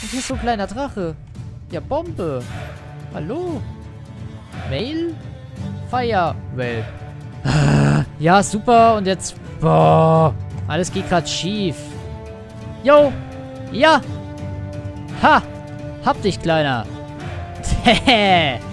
Und hier ist so ein kleiner Drache. Ja, Bombe. Hallo? Mail? Firewell. Ah, ja, super. Und jetzt... Boah. Alles geht gerade schief. Yo. Ja. Ha. Hab dich, Kleiner. Hehe.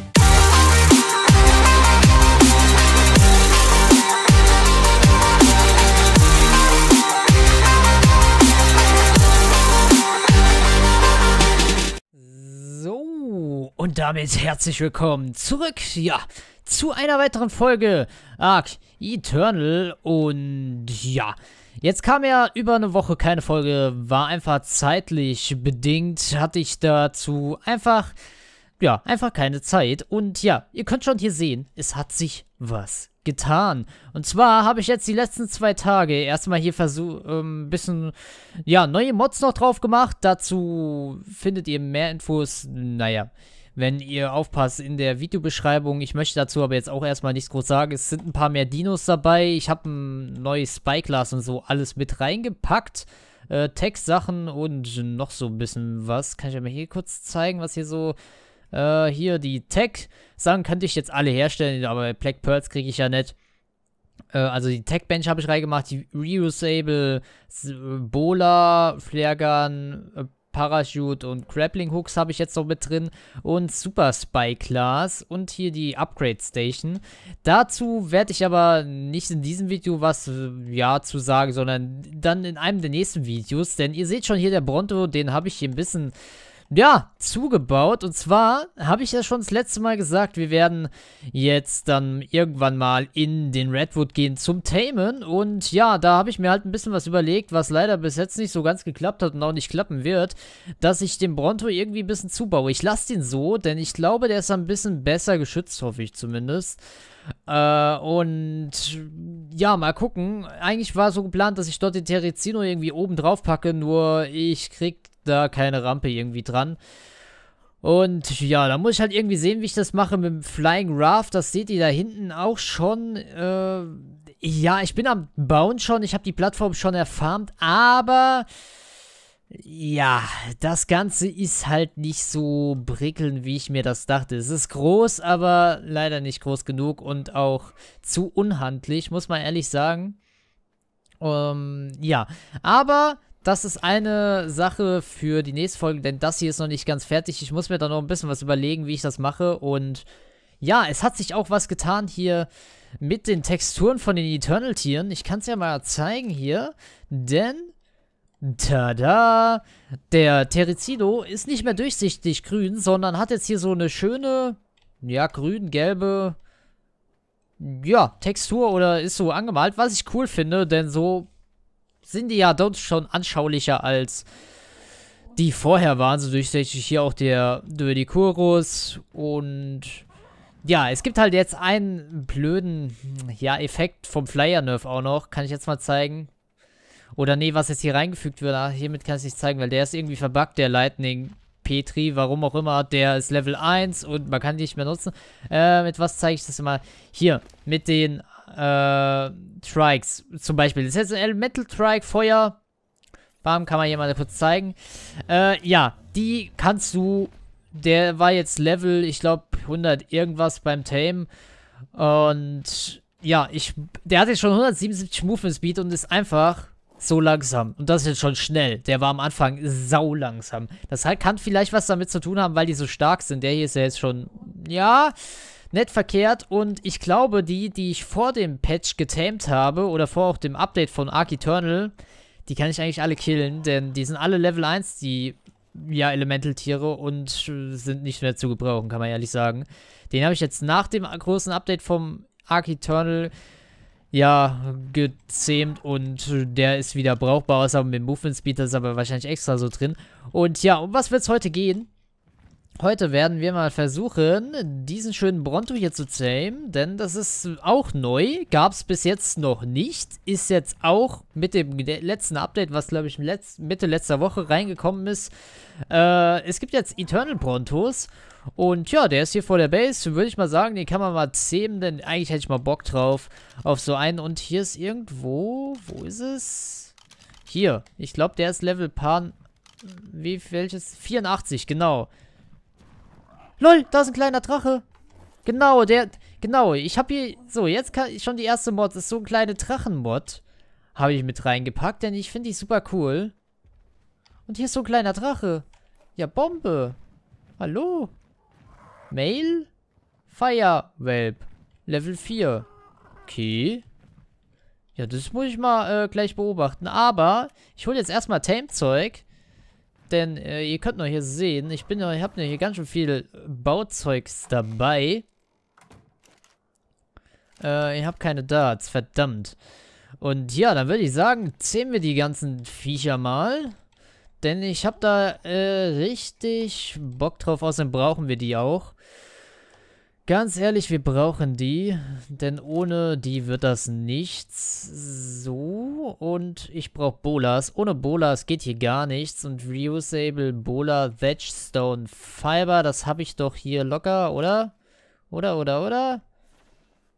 Und damit herzlich willkommen zurück, ja, zu einer weiteren Folge Ark Eternal. Und ja, jetzt kam ja über eine Woche keine Folge, war einfach zeitlich bedingt, hatte ich dazu einfach, ja, einfach keine Zeit. Und ja, ihr könnt schon hier sehen, es hat sich was getan. Und zwar habe ich jetzt die letzten zwei Tage erstmal hier versucht, ein ähm, bisschen, ja, neue Mods noch drauf gemacht. Dazu findet ihr mehr Infos, naja, wenn ihr aufpasst in der Videobeschreibung. Ich möchte dazu aber jetzt auch erstmal nichts groß sagen. Es sind ein paar mehr Dinos dabei. Ich habe ein neues Spyglass und so alles mit reingepackt. Äh, Textsachen und noch so ein bisschen was. Kann ich euch mal hier kurz zeigen, was hier so... Äh, hier die Tech-Sachen könnte ich jetzt alle herstellen, aber Black Pearls kriege ich ja nicht äh, also die Tech Bench habe ich reingemacht, die Reusable, Bola, Flare Gun, äh, Parachute und Grappling Hooks habe ich jetzt noch mit drin und Super Spy Class und hier die Upgrade Station. Dazu werde ich aber nicht in diesem Video was äh, ja zu sagen, sondern dann in einem der nächsten Videos, denn ihr seht schon hier der Bronto, den habe ich hier ein bisschen ja, zugebaut. Und zwar habe ich ja schon das letzte Mal gesagt, wir werden jetzt dann irgendwann mal in den Redwood gehen zum Tamen. Und ja, da habe ich mir halt ein bisschen was überlegt, was leider bis jetzt nicht so ganz geklappt hat und auch nicht klappen wird, dass ich den Bronto irgendwie ein bisschen zubaue. Ich lasse den so, denn ich glaube, der ist ein bisschen besser geschützt, hoffe ich zumindest. Äh, und ja, mal gucken. Eigentlich war so geplant, dass ich dort den Terezino irgendwie oben drauf packe, nur ich krieg da keine Rampe irgendwie dran. Und ja, da muss ich halt irgendwie sehen, wie ich das mache mit dem Flying Raft. Das seht ihr da hinten auch schon. Äh, ja, ich bin am Bauen schon. Ich habe die Plattform schon erfarmt. Aber ja, das Ganze ist halt nicht so prickelnd, wie ich mir das dachte. Es ist groß, aber leider nicht groß genug und auch zu unhandlich, muss man ehrlich sagen. Ähm, ja, aber das ist eine Sache für die nächste Folge, denn das hier ist noch nicht ganz fertig. Ich muss mir da noch ein bisschen was überlegen, wie ich das mache. Und ja, es hat sich auch was getan hier mit den Texturen von den Eternal-Tieren. Ich kann es ja mal zeigen hier, denn Tada! Der Terricino ist nicht mehr durchsichtig grün, sondern hat jetzt hier so eine schöne, ja, grün-gelbe, ja, Textur oder ist so angemalt, was ich cool finde, denn so sind die ja dort schon anschaulicher als die vorher waren, so durchsichtig hier auch der Dödikurus und ja, es gibt halt jetzt einen blöden, ja, Effekt vom Flyer-Nerf auch noch, kann ich jetzt mal zeigen. Oder nee, was jetzt hier reingefügt wird, ach, hiermit kann ich es nicht zeigen, weil der ist irgendwie verbuggt, der Lightning Petri, warum auch immer, der ist Level 1 und man kann die nicht mehr nutzen. Äh, mit was zeige ich das immer? Hier, mit den äh, Trikes zum Beispiel. Das ist jetzt ein Metal Trike, Feuer. Bam, kann man hier mal kurz zeigen. Äh, ja, die kannst du, der war jetzt Level, ich glaube 100 irgendwas beim Tame. Und ja, ich, der hat jetzt schon 177 Movement Speed und ist einfach so langsam. Und das ist jetzt schon schnell. Der war am Anfang sau langsam. Das kann vielleicht was damit zu tun haben, weil die so stark sind. Der hier ist ja jetzt schon, ja, nett verkehrt. Und ich glaube, die, die ich vor dem Patch getamed habe oder vor auch dem Update von Arc Eternal, die kann ich eigentlich alle killen, denn die sind alle Level 1, die ja, Elemental-Tiere und äh, sind nicht mehr zu gebrauchen, kann man ehrlich sagen. Den habe ich jetzt nach dem großen Update vom Arc Eternal ja, gezähmt und der ist wieder brauchbar, ist aber mit Movement Speed, das ist aber wahrscheinlich extra so drin. Und ja, um was wird es heute gehen? Heute werden wir mal versuchen, diesen schönen Bronto hier zu zähmen, denn das ist auch neu, gab es bis jetzt noch nicht, ist jetzt auch mit dem letzten Update, was glaube ich letzt Mitte letzter Woche reingekommen ist, äh, es gibt jetzt Eternal Brontos und ja, der ist hier vor der Base, würde ich mal sagen, den kann man mal zähmen, denn eigentlich hätte ich mal Bock drauf auf so einen und hier ist irgendwo, wo ist es? Hier, ich glaube der ist Level Pan, wie, welches? 84, genau. Lol, da ist ein kleiner Drache. Genau, der... Genau, ich habe hier... So, jetzt kann ich schon die erste Mod. Das ist so ein kleiner Drachenmod. Habe ich mit reingepackt, denn ich finde die super cool. Und hier ist so ein kleiner Drache. Ja, Bombe. Hallo? Mail? Firewelp. Level 4. Okay. Ja, das muss ich mal äh, gleich beobachten. Aber ich hole jetzt erstmal Tame-Zeug. Denn äh, ihr könnt noch hier sehen, ich bin ich habe hier ganz schön viel äh, Bauzeugs dabei. Äh, ich habe keine Darts, verdammt. Und ja, dann würde ich sagen, zählen wir die ganzen Viecher mal. Denn ich habe da äh, richtig Bock drauf, außerdem brauchen wir die auch. Ganz ehrlich, wir brauchen die, denn ohne die wird das nichts. So, und ich brauche Bolas. Ohne Bolas geht hier gar nichts. Und Reusable Bola Wedgestone Fiber, das habe ich doch hier locker, oder? Oder, oder, oder?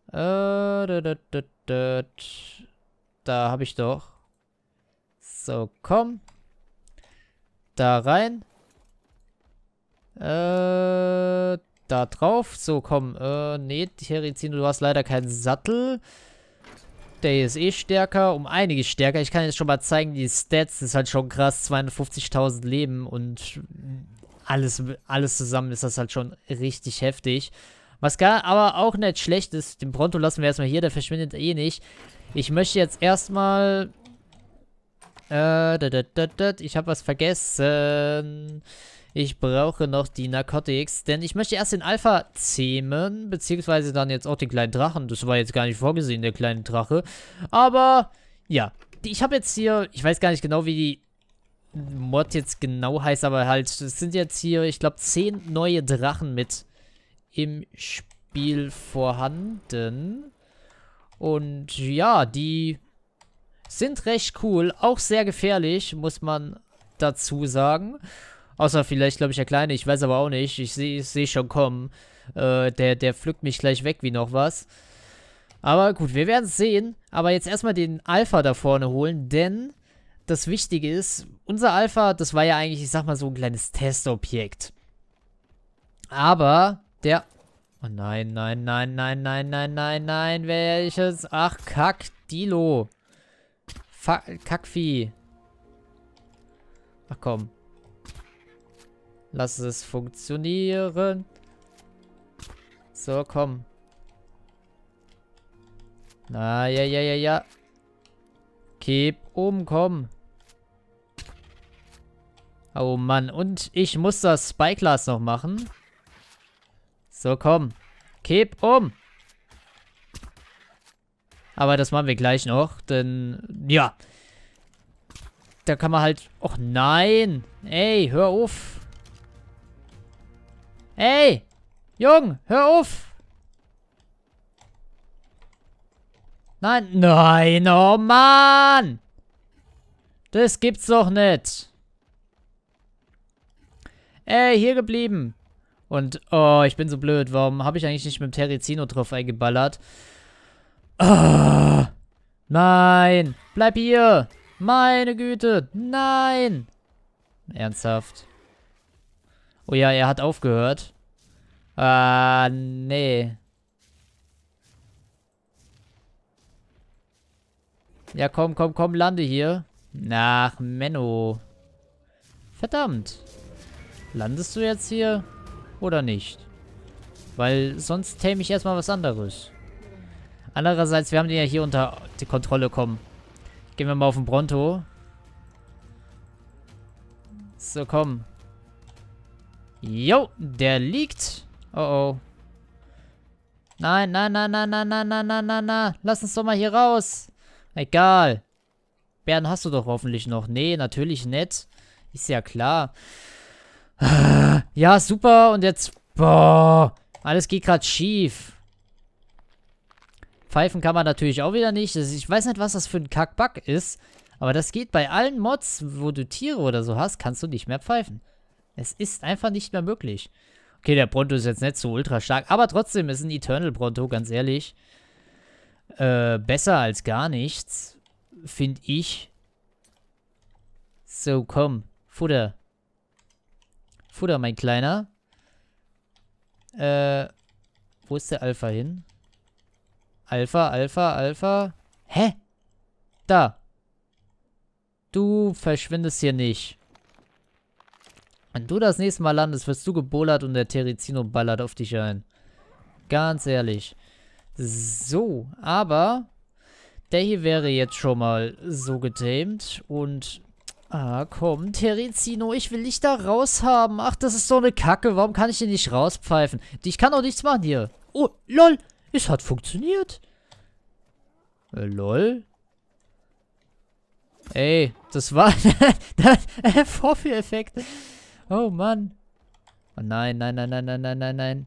Äh, da, da, da, da, da habe ich doch. So, komm. Da rein. Äh, da drauf. So, komm. Äh, nee, Terizino, du hast leider keinen Sattel. Der hier ist eh stärker, um einiges stärker. Ich kann jetzt schon mal zeigen, die Stats ist halt schon krass. 250.000 Leben und alles, alles zusammen ist das halt schon richtig heftig. Was gar aber auch nicht schlecht ist, den Bronto lassen wir erstmal hier, der verschwindet eh nicht. Ich möchte jetzt erstmal... Äh, dat dat dat ich habe was vergessen. Ich brauche noch die Narcotics, denn ich möchte erst den Alpha zähmen, beziehungsweise dann jetzt auch den kleinen Drachen. Das war jetzt gar nicht vorgesehen, der kleine Drache. Aber, ja. Ich habe jetzt hier, ich weiß gar nicht genau, wie die Mod jetzt genau heißt, aber halt, es sind jetzt hier, ich glaube, 10 neue Drachen mit im Spiel vorhanden. Und ja, die sind recht cool, auch sehr gefährlich, muss man dazu sagen. Außer vielleicht, glaube ich, der Kleine, ich weiß aber auch nicht. Ich sehe seh schon kommen. Äh, der, der pflückt mich gleich weg wie noch was. Aber gut, wir werden es sehen. Aber jetzt erstmal den Alpha da vorne holen, denn das Wichtige ist, unser Alpha, das war ja eigentlich, ich sag mal, so ein kleines Testobjekt. Aber der... Oh nein, nein, nein, nein, nein, nein, nein, nein, welches... Ach, Kack, Dilo. Fa Kackvieh. Ach komm. Lass es funktionieren. So, komm. Na, ja, ja, ja, ja. Keep um, komm. Oh Mann, und ich muss das Spyglass noch machen. So, komm. Keep um. Aber das machen wir gleich noch, denn... Ja. Da kann man halt... Och nein. Ey, hör auf. Ey! Jung, hör auf! Nein, nein, oh Mann! Das gibt's doch nicht. Ey, hier geblieben. Und, oh, ich bin so blöd. Warum habe ich eigentlich nicht mit dem Terizino drauf eingeballert? Oh, nein, bleib hier. Meine Güte, nein. Ernsthaft. Oh ja, er hat aufgehört. Ah, nee. Ja, komm, komm, komm, lande hier. Nach Menno. Verdammt. Landest du jetzt hier? Oder nicht? Weil sonst täme ich erstmal was anderes. Andererseits, wir haben den ja hier unter die Kontrolle kommen. Gehen wir mal auf den Bronto. So, komm. Jo, der liegt. Oh oh. Nein, nein, nein, nein, nein, nein, nein, nein, nein, nein. Lass uns doch mal hier raus. Egal. Bären hast du doch hoffentlich noch. Nee, natürlich nicht. Ist ja klar. Ja, super. Und jetzt... Boah. Alles geht gerade schief. Pfeifen kann man natürlich auch wieder nicht. ich weiß nicht, was das für ein Kackback ist. Aber das geht bei allen Mods, wo du Tiere oder so hast, kannst du nicht mehr pfeifen. Es ist einfach nicht mehr möglich. Okay, der Bronto ist jetzt nicht so ultra stark, aber trotzdem ist ein Eternal Bronto, ganz ehrlich, äh, besser als gar nichts, finde ich. So, komm, Futter. Futter, mein Kleiner. Äh, wo ist der Alpha hin? Alpha, Alpha, Alpha. Hä? Da. Du verschwindest hier nicht. Wenn du das nächste Mal landest, wirst du gebollert und der Terizino ballert auf dich ein. Ganz ehrlich. So, aber der hier wäre jetzt schon mal so getamed und... Ah, komm, Terizino, ich will dich da raushaben. Ach, das ist so eine Kacke. Warum kann ich den nicht rauspfeifen? Ich kann auch nichts machen hier. Oh, lol. Es hat funktioniert. Äh, lol. Ey, das war... der Vorführeffekt. Oh Mann. Oh nein, nein, nein, nein, nein, nein, nein, nein.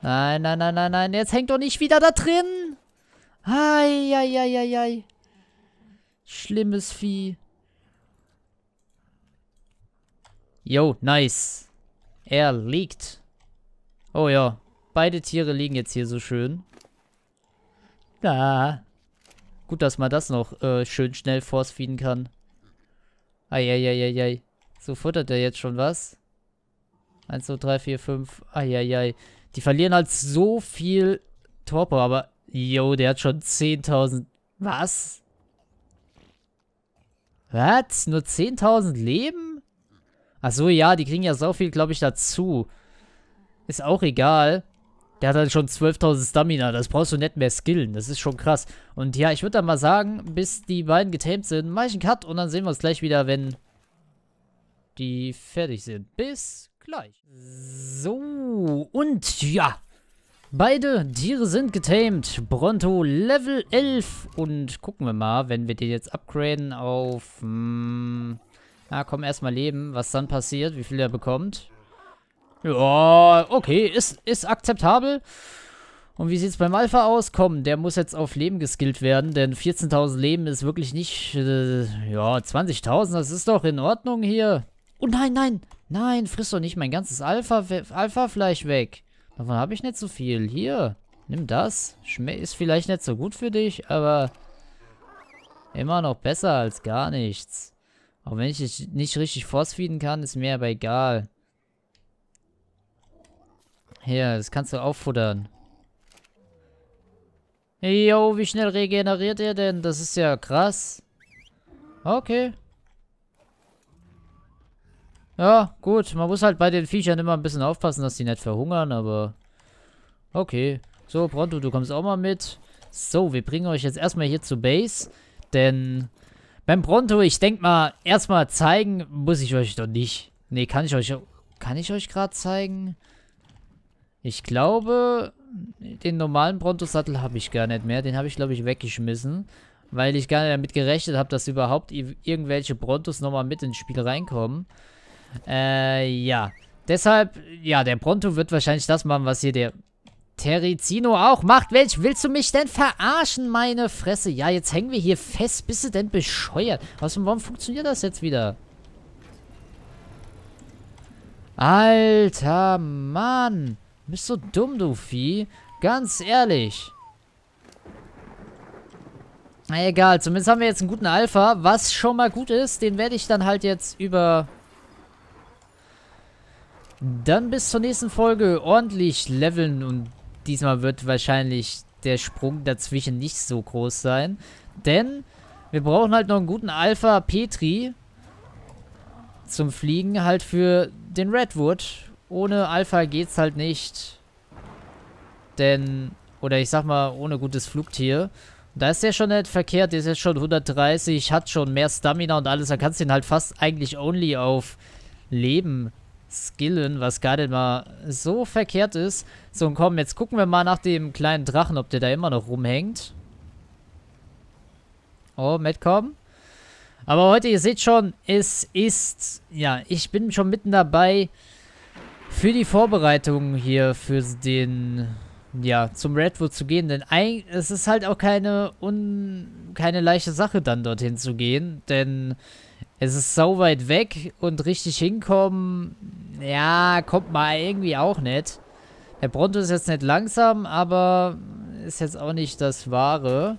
Nein, nein, nein, nein, nein. Jetzt hängt doch nicht wieder da drin. Eieieiei. Schlimmes Vieh. Yo, nice. Er liegt. Oh ja. Beide Tiere liegen jetzt hier so schön. Da. Ah. Gut, dass man das noch äh, schön schnell force kann. Eieieiei. So futtert er jetzt schon was. 1, 2, 3, 4, 5. Eieiei. Die verlieren halt so viel Torpor, aber... Yo, der hat schon 10.000... Was? Was? Nur 10.000 Leben? Achso, ja, die kriegen ja so viel, glaube ich, dazu. Ist auch egal. Der hat halt schon 12.000 Stamina. Das brauchst du nicht mehr skillen. Das ist schon krass. Und ja, ich würde dann mal sagen, bis die beiden getamed sind, mache ich einen Cut und dann sehen wir uns gleich wieder, wenn die fertig sind. Bis gleich. So, und ja. Beide Tiere sind getamed. Bronto Level 11. Und gucken wir mal, wenn wir den jetzt upgraden auf... Mm, na komm, erstmal Leben, was dann passiert, wie viel er bekommt. Ja, okay, ist, ist akzeptabel. Und wie sieht es beim Alpha aus? Komm, der muss jetzt auf Leben geskillt werden, denn 14.000 Leben ist wirklich nicht... Äh, ja, 20.000, das ist doch in Ordnung hier. Oh nein, nein, nein, friss doch nicht mein ganzes Alpha-Fleisch Alpha weg. Davon habe ich nicht so viel. Hier, nimm das. Schme ist vielleicht nicht so gut für dich, aber... Immer noch besser als gar nichts. Auch wenn ich nicht richtig force kann, ist mir aber egal. Ja, das kannst du auffuttern. Jo, wie schnell regeneriert ihr denn? Das ist ja krass. Okay. Ja, gut. Man muss halt bei den Viechern immer ein bisschen aufpassen, dass die nicht verhungern, aber... Okay. So, Pronto, du kommst auch mal mit. So, wir bringen euch jetzt erstmal hier zu Base. Denn beim Pronto, ich denke mal, erstmal zeigen muss ich euch doch nicht. Ne, kann ich euch... Kann ich euch gerade zeigen? Ich glaube, den normalen Bronto-Sattel habe ich gar nicht mehr. Den habe ich, glaube ich, weggeschmissen. Weil ich gar nicht damit gerechnet habe, dass überhaupt irgendwelche Brontos nochmal mit ins Spiel reinkommen. Äh, ja. Deshalb, ja, der Bronto wird wahrscheinlich das machen, was hier der Terizino auch macht. Welch, willst du mich denn verarschen, meine Fresse? Ja, jetzt hängen wir hier fest. Bist du denn bescheuert? Außerdem, warum funktioniert das jetzt wieder? Alter Mann. Bist du dumm, du Vieh. Ganz ehrlich. Na egal, zumindest haben wir jetzt einen guten Alpha, was schon mal gut ist. Den werde ich dann halt jetzt über... Dann bis zur nächsten Folge ordentlich leveln und diesmal wird wahrscheinlich der Sprung dazwischen nicht so groß sein. Denn wir brauchen halt noch einen guten Alpha Petri zum Fliegen halt für den Redwood ohne Alpha geht's halt nicht. Denn, oder ich sag mal, ohne gutes Flugtier. Da ist der schon nicht verkehrt, der ist jetzt schon 130, hat schon mehr Stamina und alles. Da kannst du ihn halt fast eigentlich only auf Leben skillen, was gar nicht mal so verkehrt ist. So, und komm, jetzt gucken wir mal nach dem kleinen Drachen, ob der da immer noch rumhängt. Oh, Metcom. Aber heute, ihr seht schon, es ist, ja, ich bin schon mitten dabei, für die Vorbereitungen hier für den ja, zum Redwood zu gehen, denn es ist halt auch keine un keine leichte Sache dann dorthin zu gehen, denn es ist so weit weg und richtig hinkommen, ja, kommt mal irgendwie auch nicht. Der Bronto ist jetzt nicht langsam, aber ist jetzt auch nicht das Wahre,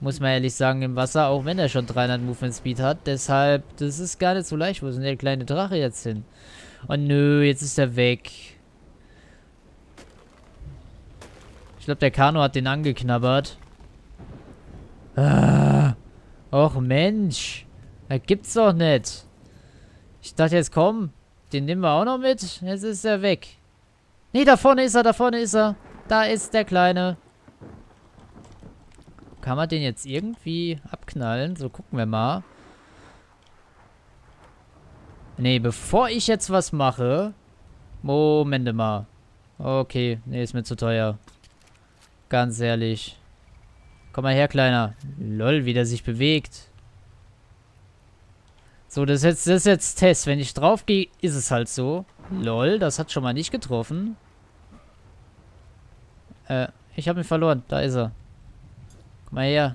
muss man ehrlich sagen, im Wasser, auch wenn er schon 300 Movement Speed hat. Deshalb, das ist gar nicht so leicht. Wo ist denn der kleine Drache jetzt hin? Oh nö, jetzt ist er weg. Ich glaube, der Kano hat den angeknabbert. Ah, och Mensch. Das gibt's doch nicht. Ich dachte jetzt, komm, den nehmen wir auch noch mit. Jetzt ist er weg. Nee, da vorne ist er, da vorne ist er. Da ist der Kleine. Kann man den jetzt irgendwie abknallen? So, gucken wir mal. Nee, bevor ich jetzt was mache... Moment mal. Okay, nee, ist mir zu teuer. Ganz ehrlich. Komm mal her, Kleiner. Lol, wie der sich bewegt. So, das ist jetzt, das ist jetzt Test. Wenn ich draufgehe, ist es halt so. Lol, das hat schon mal nicht getroffen. Äh, ich habe ihn verloren. Da ist er. Komm mal her.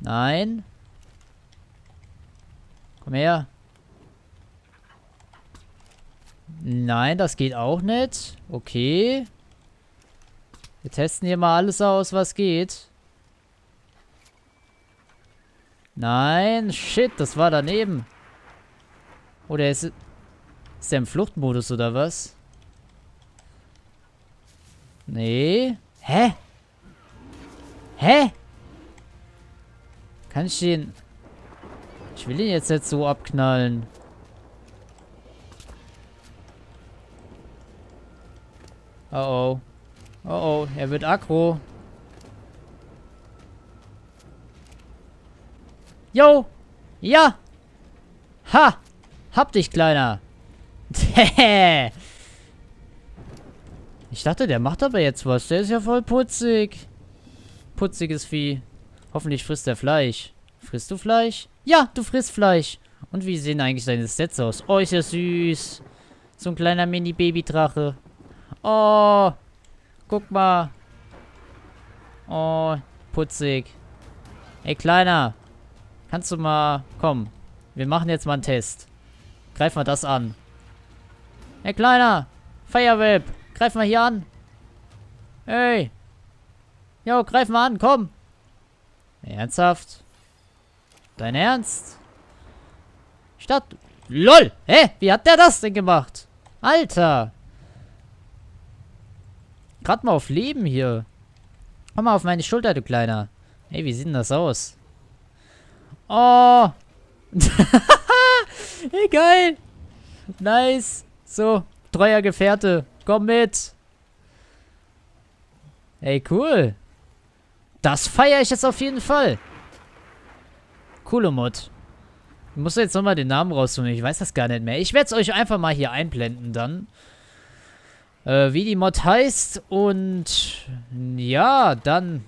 Nein. Komm her. Nein, das geht auch nicht. Okay. Wir testen hier mal alles aus, was geht. Nein, shit, das war daneben. Oder ist, ist der im Fluchtmodus oder was? Nee. Hä? Hä? Kann ich den... Ich will ihn jetzt nicht so abknallen. Oh oh. Oh oh, er wird aggro. Yo! Ja! Ha! Hab dich, Kleiner! ich dachte, der macht aber jetzt was. Der ist ja voll putzig. Putziges Vieh. Hoffentlich frisst er Fleisch. Frisst du Fleisch? Ja, du frisst Fleisch. Und wie sehen eigentlich deine Sets aus? Oh, ist ja süß. So ein kleiner Mini-Baby-Drache. Oh, guck mal. Oh, putzig. Ey, Kleiner. Kannst du mal... Komm, wir machen jetzt mal einen Test. Greif mal das an. Ey, Kleiner. Fireweb. Greif mal hier an. Ey. Jo, greif mal an, komm. Ernsthaft? Dein Ernst? Stadt. LOL! Hä? Wie hat der das denn gemacht? Alter! Gerade mal auf Leben hier. Komm mal auf meine Schulter, du Kleiner. Ey, wie sieht denn das aus? Oh! hey, geil! Nice! So, treuer Gefährte. Komm mit! Ey, cool! Das feiere ich jetzt auf jeden Fall! Kulemut. Ich muss jetzt nochmal den Namen raussuchen. Ich weiß das gar nicht mehr. Ich werde es euch einfach mal hier einblenden dann. Äh, wie die Mod heißt. Und ja, dann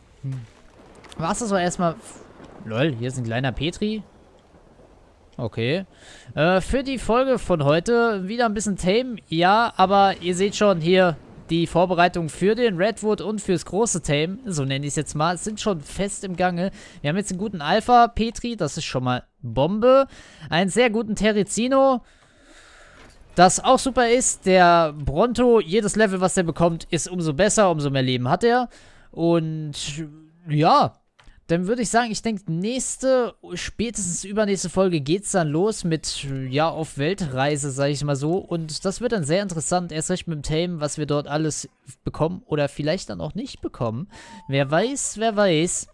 war es das aber erstmal. Lol, hier ist ein kleiner Petri. Okay. Äh, für die Folge von heute wieder ein bisschen tame. Ja, aber ihr seht schon hier, die Vorbereitungen für den Redwood und fürs große Tame, so nenne ich es jetzt mal, sind schon fest im Gange. Wir haben jetzt einen guten Alpha Petri, das ist schon mal Bombe. Einen sehr guten Terrizino, das auch super ist. Der Bronto, jedes Level, was er bekommt, ist umso besser, umso mehr Leben hat er. Und ja, dann würde ich sagen, ich denke, nächste, spätestens übernächste Folge geht es dann los mit, ja, auf Weltreise, sage ich mal so. Und das wird dann sehr interessant, erst recht mit dem Tame, was wir dort alles bekommen oder vielleicht dann auch nicht bekommen. Wer weiß, wer weiß.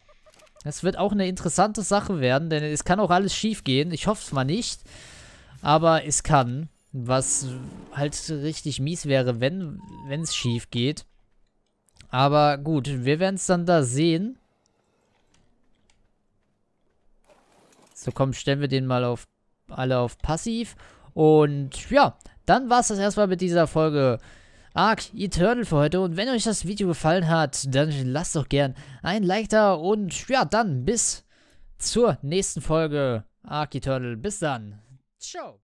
Das wird auch eine interessante Sache werden, denn es kann auch alles schief gehen. Ich hoffe es mal nicht, aber es kann, was halt richtig mies wäre, wenn es schief geht. Aber gut, wir werden es dann da sehen. So, komm, stellen wir den mal auf alle auf passiv. Und ja, dann war es das erstmal mit dieser Folge Arc Eternal für heute. Und wenn euch das Video gefallen hat, dann lasst doch gern ein Like da. Und ja, dann bis zur nächsten Folge Arc Eternal. Bis dann. Ciao.